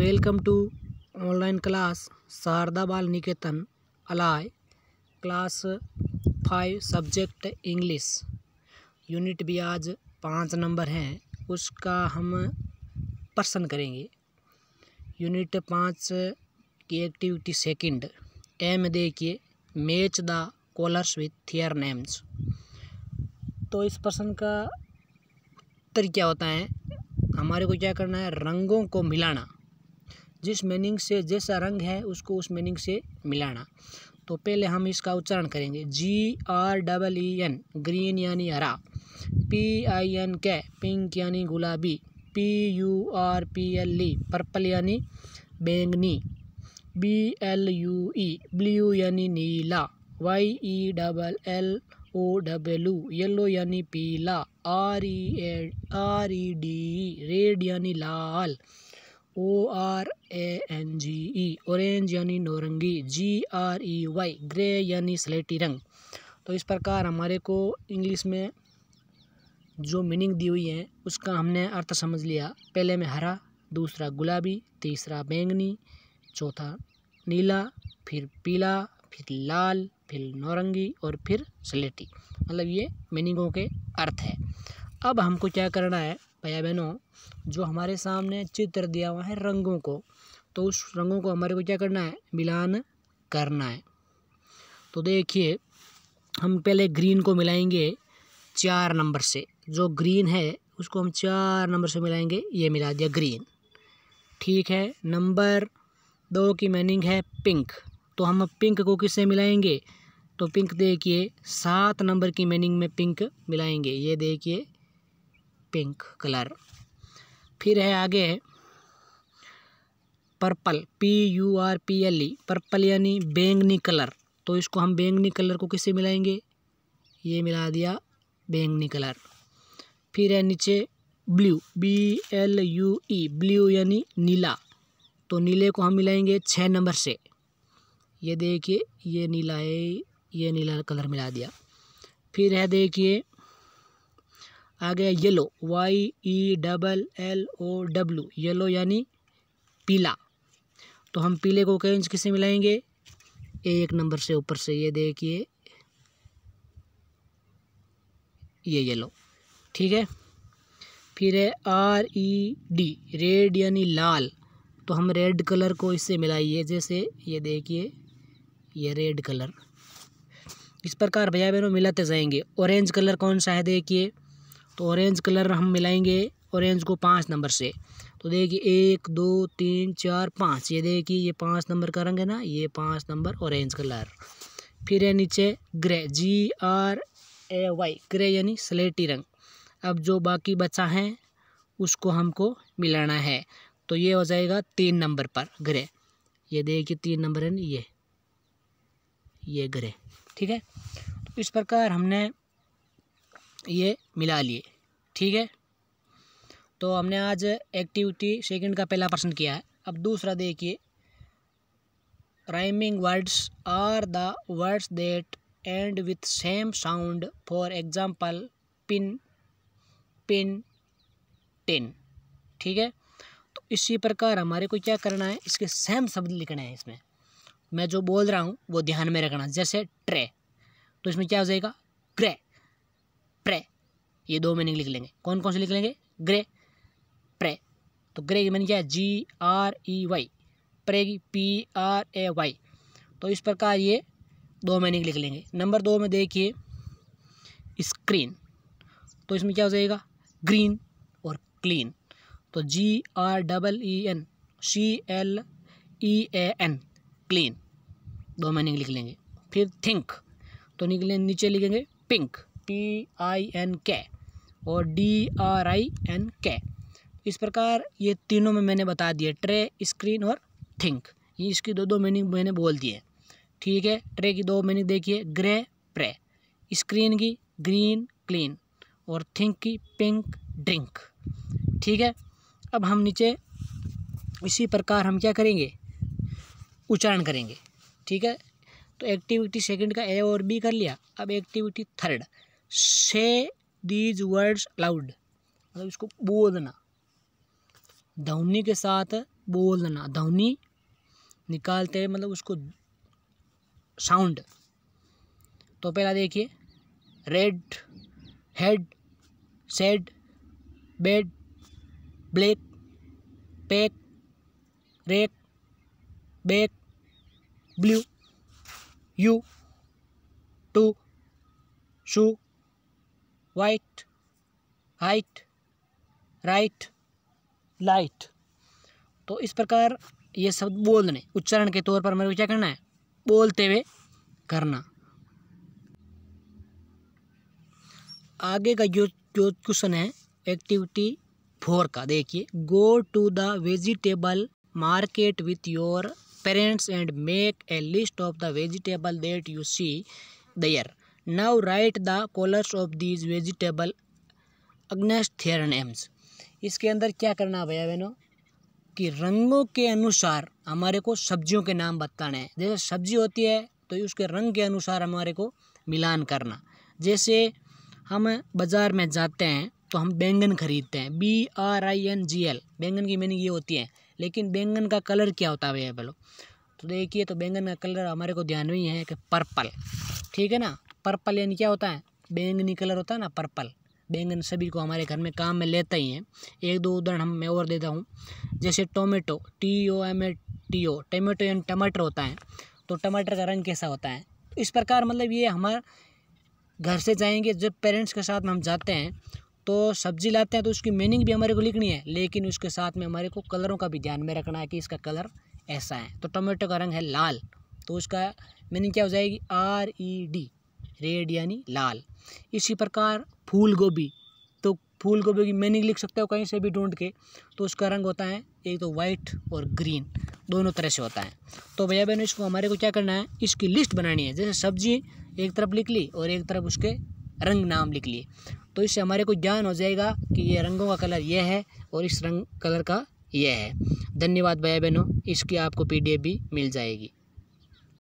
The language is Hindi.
welcome to online class Sharda Bal Niketan अलाय class five subject English unit भी आज पाँच नंबर हैं उसका हम प्रश्न करेंगे यूनिट पाँच की एक्टिविटी सेकंड एम देखिए match the colours with their names तो इस प्रश्न का उत्तर क्या होता है हमारे को क्या करना है रंगों को मिलाना जिस मीनिंग से जैसा रंग है उसको उस मीनिंग से मिलाना तो पहले हम इसका उच्चारण करेंगे G R double E N green यानी हरा P I N K pink यानी गुलाबी P U R P L E purple यानी बैंगनी B L U E blue यानी नीला Y E double L O U yellow यानी पीला R E R E D red यानी लाल O R A N G E orange यानी नौरंगी G R E Y grey यानी स्लेटी रंग तो इस प्रकार हमारे को इंग्लिश में जो मीनिंग दी हुई है उसका हमने अर्थ समझ लिया पहले में हरा दूसरा गुलाबी तीसरा बैंगनी चौथा नीला फिर पीला फिर लाल फिर नौरंगी और फिर स्लेटी मतलब ये मीनिंगों के अर्थ है अब हमको क्या करना है भैया बहनों जो हमारे सामने चित्र दिया हुआ है रंगों को तो उस रंगों को हमारे को क्या करना है मिलान करना है तो देखिए हम पहले ग्रीन को मिलाएंगे चार नंबर से जो ग्रीन है उसको हम चार नंबर से मिलाएंगे ये मिला दिया ग्रीन ठीक है नंबर दो की मीनिंग है पिंक तो हम पिंक को किससे मिलाएंगे तो पिंक देखिए सात नंबर की मीनिंग में पिंक मिलाएंगे ये देखिए पिंक कलर फिर है आगे purple P U R P L E purple यानी बैंगनी कलर तो इसको हम बैंगनी कलर को किससे मिलाएंगे ये मिला दिया बैंगनी कलर फिर है नीचे blue B L U E blue यानी नीला तो नीले को हम मिलाएंगे छः नंबर से ये देखिए ये नीला है ये नीला कलर मिला दिया फिर है देखिए आ गया yellow Y E double L O W yellow यानी पीला तो हम पीले को कैंज किसे मिलाएंगे एक नंबर से ऊपर से ये देखिए ये येलो ठीक है फिर है आर ई डी रेड यानी लाल तो हम रेड कलर को इससे मिलाइए जैसे ये देखिए ये रेड कलर इस प्रकार भैया बहनों मिलाते जाएंगे ऑरेंज कलर कौन सा है देखिए तो ऑरेंज कलर हम मिलाएंगे ऑरेंज को पाँच नंबर से तो देखिए एक दो तीन चार पाँच ये देखिए ये पाँच नंबर का रंग है ना ये पाँच नंबर ऑरेंज कलर फिर है नीचे grey G R A Y grey यानी स्लेटी रंग अब जो बाकी बचा है उसको हमको मिलाना है तो ये हो जाएगा तीन नंबर पर ग्रे ये देखिए तीन नंबर है ना ये ये ग्रे ठीक है तो इस प्रकार हमने ये मिला लिए ठीक है तो हमने आज एक्टिविटी सेकंड का पहला प्रश्न किया है अब दूसरा देखिए rhyming words are the words that end with same sound for example pin pin ten ठीक है तो इसी प्रकार हमारे को क्या करना है इसके सेम शब्द लिखने हैं इसमें मैं जो बोल रहा हूँ वो ध्यान में रखना जैसे ट्रे तो इसमें क्या हो जाएगा क्रे प्रे ये दो मीनिंग लिख लेंगे कौन कौन से लिख लेंगे ग्रे प्रे तो ग्रे की मीनिंग क्या है G R E Y pray की पी आर ए वाई तो इस प्रकार ये दो मीनिंग लिख लेंगे नंबर दो में देखिए स्क्रीन तो इसमें क्या हो जाएगा ग्रीन और क्लीन तो G R double E N C L E A N clean दो मीनिंग लिख लेंगे फिर थिंक तो निकले नीचे लिखेंगे पिंक टी आई एन के और डी आर आई एन के इस प्रकार ये तीनों में मैंने बता दिए ट्रे स्क्रीन और थिंक ये इसकी दो दो मीनिंग मैंने बोल दिए ठीक है ट्रे की दो मीनिंग देखिए ग्रे प्रे स्क्रीन की ग्रीन क्लीन और थिंक की पिंक ड्रिंक ठीक है अब हम नीचे इसी प्रकार हम क्या करेंगे उच्चारण करेंगे ठीक है तो एक्टिविटी सेकंड का ए और बी कर लिया अब एक्टिविटी थर्ड से दीज वर्ड्स अलाउड मतलब इसको बोलना धौनी के साथ बोलना धौनी निकालते हैं मतलब उसको साउंड तो पहला देखिए red head said bed black pack rack back blue you two shoe white height right light तो इस प्रकार ये शब्द बोलने उच्चारण के तौर पर मेरे को क्या करना है बोलते हुए करना आगे का जो जो क्वेश्चन है एक्टिविटी फोर का देखिए go to the vegetable market with your parents and make a list of the vegetable that you see there now write the colours of these vegetable against एम्स इसके अंदर क्या करना भैया बहनों कि रंगों के अनुसार हमारे को सब्जियों के नाम बताने हैं जैसे सब्जी होती है तो उसके रंग के अनुसार हमारे को मिलान करना जैसे हम बाज़ार में जाते हैं तो हम बैंगन खरीदते हैं B R I N G L बैंगन की मीनिंग ये होती है लेकिन बैंगन का कलर क्या होता है भैया बोलो तो देखिए तो बैंगन का कलर हमारे को ध्यान में ही है कि पर्पल ठीक है ना पर्पल यानी क्या होता है बैंगनी कलर होता है ना पर्पल बैंगन सभी को हमारे घर में काम में लेते ही हैं एक दो उदाहरण हम मैं और देता हूँ जैसे tomato T O M A T O tomato यानी टमाटर होता है तो टमाटर का रंग कैसा होता है तो इस प्रकार मतलब ये हमारे घर से जाएंगे जब पेरेंट्स के साथ में हम जाते हैं तो सब्जी लाते हैं तो उसकी मीनिंग भी हमारे को लिखनी है लेकिन उसके साथ में हमारे को कलरों का भी ध्यान में रखना है कि इसका कलर ऐसा है तो टमाटो का रंग है लाल तो उसका मीनिंग क्या हो जाएगी आर ई डी रेड यानी लाल इसी प्रकार फूल गोभी तो फूल गोभी की मीनिंग लिख सकते हो कहीं से भी ढूंढ के तो उसका रंग होता है एक तो वाइट और ग्रीन दोनों तरह से होता है तो भैया बहनों इसको हमारे को क्या करना है इसकी लिस्ट बनानी है जैसे सब्जी एक तरफ लिख ली और एक तरफ उसके रंग नाम लिख लिए तो इससे हमारे को ज्ञान हो जाएगा कि ये रंगों का कलर यह है और इस रंग कलर का यह है धन्यवाद भैया बहनों इसकी आपको पी भी मिल जाएगी